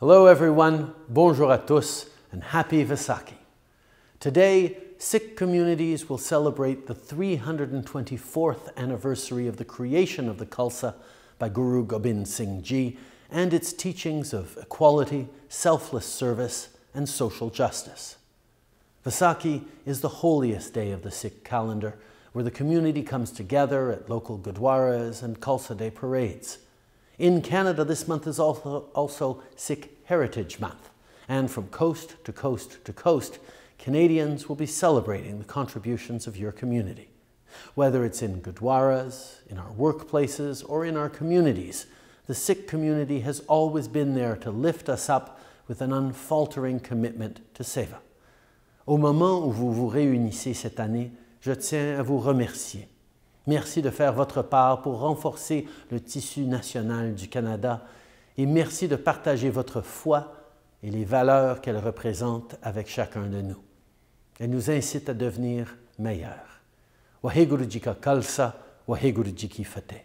Hello everyone, bonjour à tous, and happy Vaisakhi. Today, Sikh communities will celebrate the 324th anniversary of the creation of the Khalsa by Guru Gobind Singh Ji and its teachings of equality, selfless service, and social justice. Vaisakhi is the holiest day of the Sikh calendar, where the community comes together at local gurdwaras and Khalsa Day parades. In Canada, this month is also, also Sikh Heritage Month, and from coast to coast to coast, Canadians will be celebrating the contributions of your community. Whether it's in gurdwaras, in our workplaces, or in our communities, the Sikh community has always been there to lift us up with an unfaltering commitment to seva. Au moment où vous vous réunissez cette année, je tiens à vous remercier Merci de faire votre part pour renforcer le tissu national du Canada et merci de partager votre foi et les valeurs qu'elle représente avec chacun de nous. Elle nous incite à devenir meilleurs. Kalsa, Jiki Fateh.